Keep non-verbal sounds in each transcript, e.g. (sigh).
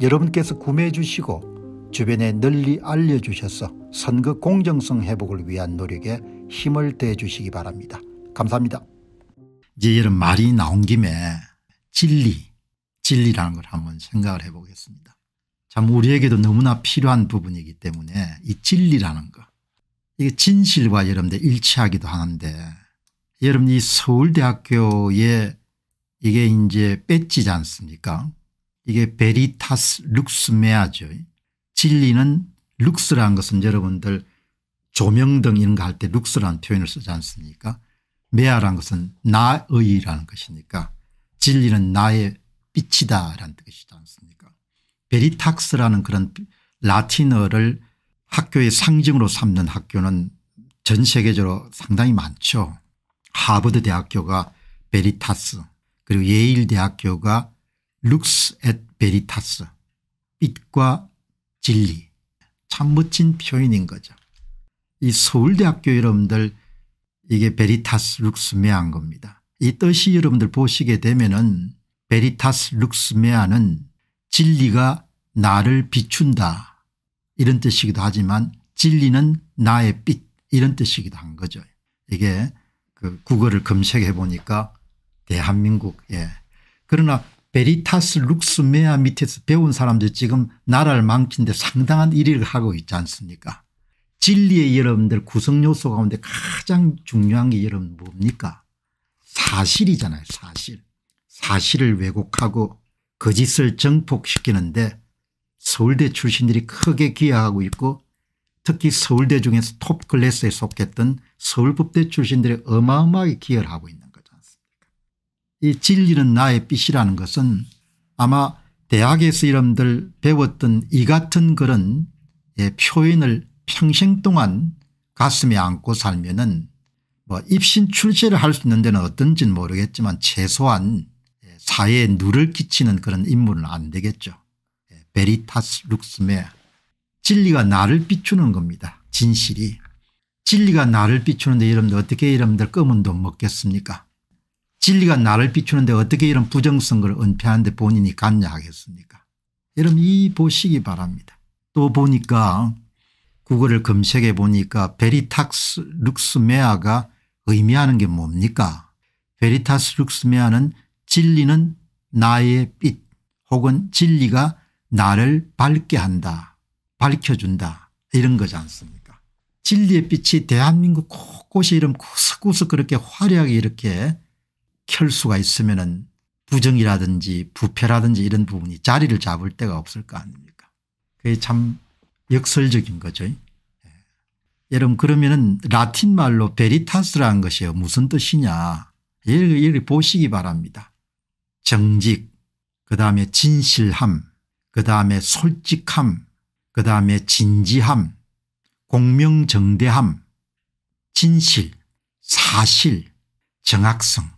여러분께서 구매해 주시고 주변에 널리 알려주셔서 선거 공정성 회복을 위한 노력에 힘을 대 주시기 바랍니다. 감사합니다. 이제 이런 말이 나온 김에 진리 진리라는 걸 한번 생각을 해보겠습니다. 참 우리에게도 너무나 필요한 부분이기 때문에 이 진리라는 거 이게 진실과 여러분들 일치하기도 하는데 여러분 이 서울대학교에 이게 이제 배지지 않습니까 이게 베리타스 룩스메아죠. 진리는 룩스라는 것은 여러분들 조명등 이런 거 할 때 룩스라는 표현을 쓰지 않습니까 메아란 것은 나의라는 것이니까 진리는 나의 빛이다 라는 뜻이지 않습니까 베리탁스라는 그런 라틴어를 학교의 상징으로 삼는 학교는 전 세계적으로 상당히 많죠. 하버드 대학교가 베리타스 그리고 예일 대학교가 룩스 앳 베리타스 빛과 진리 참 멋진 표현인 거죠. 이 서울대학교 여러분들 이게 베리타스 룩스메아인 겁니다. 이 뜻이 여러분들 보시게 되면은 베리타스 룩스메아는 진리가 나를 비춘다 이런 뜻이기도 하지만 진리는 나의 빛 이런 뜻이기도 한 거죠. 이게 그 국어를 검색해 보니까 대한민국 예. 그러나 베리타스 룩스메아 밑에서 배운 사람들 지금 나라를 망친데 상당한 일을 하고 있지 않습니까 진리의 여러분들 구성요소 가운데 가장 중요한 게 여러분 뭡니까 사실이잖아요 사실 사실을 왜곡하고 거짓을 정폭시키는데 서울대 출신들이 크게 기여하고 있고 특히 서울대 중에서 톱클래스에 속했던 서울법대 출신들이 어마어마하게 기여를 하고 있는 이 진리는 나의 빛이라는 것은 아마 대학에서 여러분들 배웠던 이 같은 그런 예, 표현을 평생 동안 가슴에 안고 살면은 뭐 입신 출세를 할 수 있는 데는 어떤지는 모르겠지만 최소한 예, 사회에 누를 끼치는 그런 인물은 안 되겠죠. 예, 베리타스 룩스메 진리가 나를 비추는 겁니다. 진실이. 진리가 나를 비추는데 여러분들 어떻게 여러분들 검은 돈 먹겠습니까 진리가 나를 비추는데 어떻게 이런 부정선거를 은폐하는데 본인이 갔냐 하겠습니까 여러분 이 보시기 바랍니다. 또 보니까 구글을 검색해 보니까 베리탁스 룩스메아가 의미하는 게 뭡니까 베리타스 룩스메아는 진리는 나의 빛 혹은 진리가 나를 밝게 한다 밝혀준다 이런 거지 않습니까 진리의 빛이 대한민국 곳곳이 이런 구석구석 그렇게 화려하게 이렇게 혈수가 있으면 부정이라든지 부패라든지 이런 부분이 자리를 잡을 데가 없을 거 아닙니까 그게 참 역설적인 거죠. 예. 여러분 그러면은 라틴 말로 베리타스라는 것이 무슨 뜻이냐 여기, 여기 보시기 바랍니다. 정직 그다음에 진실함 그다음에 솔직함 그다음에 진지함 공명정대함 진실 사실 정확성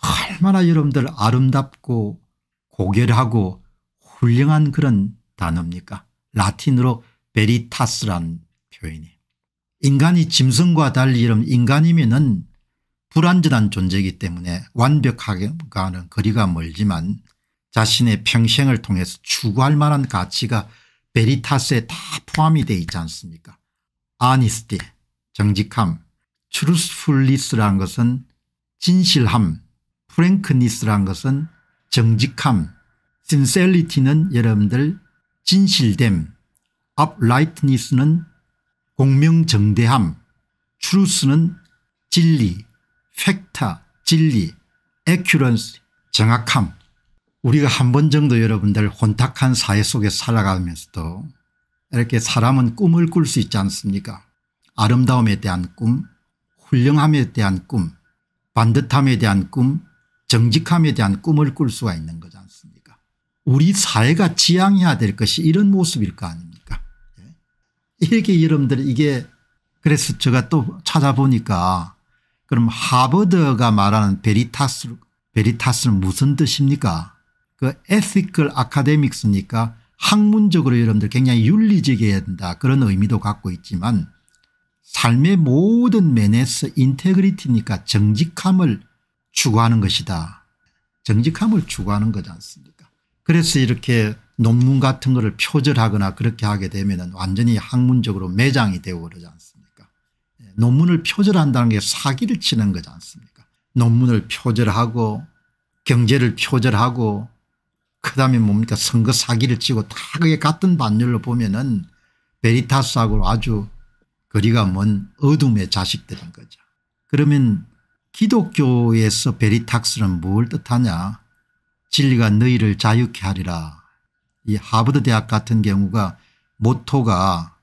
얼마나 여러분들 아름답고 고결하고 훌륭한 그런 단어입니까 라틴으로 베리타스란 표현이 인간이 짐승과 달리 이런 인간이면은 불완전한 존재이기 때문에 완벽하게는 거리가 멀지만 자신의 평생을 통해서 추구할 만한 가치가 베리타스에 다 포함이 되어 있지 않습니까 아니스티 정직함 트루스풀리스라는 것은 진실함 프랭크니스란 것은 정직함, s 셀리티는 여러분들 진실됨, u 라이트니스는 공명정대함, t 루스는 진리, 팩타 진리, 에큐런스 정확함. 우리가 한 번 정도 여러분들 혼탁한 사회 속에 살아가면서도 이렇게 사람은 꿈을 꿀 수 있지 않습니까 아름다움에 대한 꿈 훌륭함에 대한 꿈 반듯함에 대한 꿈 정직함에 대한 꿈을 꿀 수가 있는 거지 않습니까 우리 사회가 지향해야 될 것이 이런 모습일 거 아닙니까 예? 이렇게 여러분들 이게 그래서 제가 또 찾아보니까 그럼 하버드가 말하는 베리타스 베리타스는 무슨 뜻입니까 그에 t h 아카데믹스 c 니까 학문적으로 여러분들 굉장히 윤리적이어야 된다 그런 의미도 갖고 있지만 삶의 모든 면에서 인테그리티니까 정직함을 추구하는 것이다. 정직함을 추구하는 거지 않습니까 그래서 이렇게 논문 같은 거를 표절하거나 그렇게 하게 되면 완전히 학문적으로 매장이 되고 그러지 않습니까 예, 논문을 표절한다는 게 사기를 치는 거지 않습니까 논문을 표절하고 경제를 표절하고 그다음에 뭡니까 선거 사기를 치고 다 그게 같은 반열로 보면은 베리타스하고 아주 거리가 먼 어둠의 자식들인 거죠. 그러면 기독교에서 베리탁스는 뭘 뜻하냐 진리가 너희를 자유케 하리라 이 하버드 대학 같은 경우가 모토가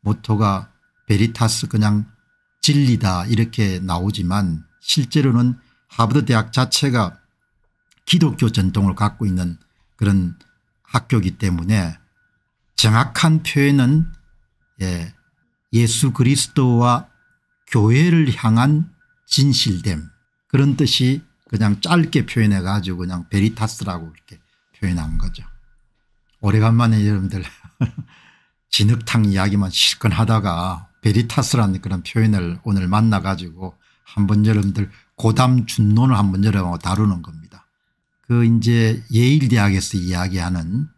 모토가 베리타스 그냥 진리다 이렇게 나오지만 실제로는 하버드 대학 자체가 기독교 전통을 갖고 있는 그런 학교이기 때문에 정확한 표현은 예, 예수 그리스도와 교회를 향한 진실됨 그런 뜻이 그냥 짧게 표현해 가지고 그냥 베리타스라고 이렇게 표현한 거죠. 오래간만에 여러분들 (laughs) 진흙탕 이야기만 실컷 하다가 베리타스라는 그런 표현을 오늘 만나 가지고 한번 여러분들 고담 준론을 한번 여러분 다루는 겁니다. 그 이제 예일대학에서 이야기하는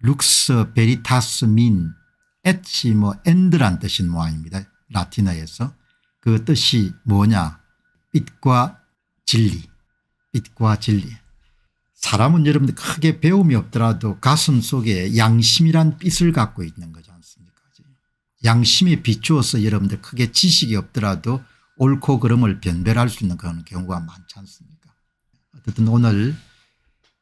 룩스 베리타스 민 엣시 뭐 엔드란 뜻인 모양입니다. 라틴어에서 그 뜻이 뭐냐 빛과 진리 빛과 진리 사람은 여러분들 크게 배움이 없더라도 가슴 속에 양심이란 빛을 갖고 있는 거지 않습니까 양심에 비추어서 여러분들 크게 지식이 없더라도 옳고 그름을 변별할 수 있는 그런 경우가 많지 않습니까 어쨌든 오늘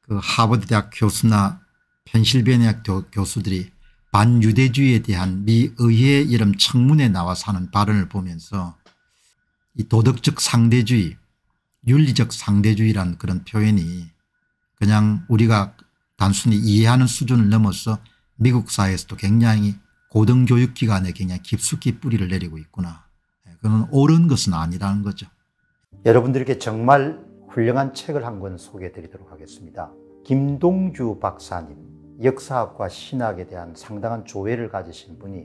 그 하버드대학 교수나 펜실베니아 교수들이 반유대주의에 대한 미 의회 이름 청문에 나와서 하는 발언을 보면서 이 도덕적 상대주의 윤리적 상대주의란 그런 표현이 그냥 우리가 단순히 이해하는 수준을 넘어서 미국 사회에서도 굉장히 고등교육기관에 굉장히 깊숙이 뿌리를 내리고 있구나. 예, 그건 옳은 것은 아니라는 거죠. 여러분들에게 정말 훌륭한 책을 한 권 소개해 드리도록 하겠습니다. 김동주 박사님, 역사학과 신학에 대한 상당한 조회를 가지신 분이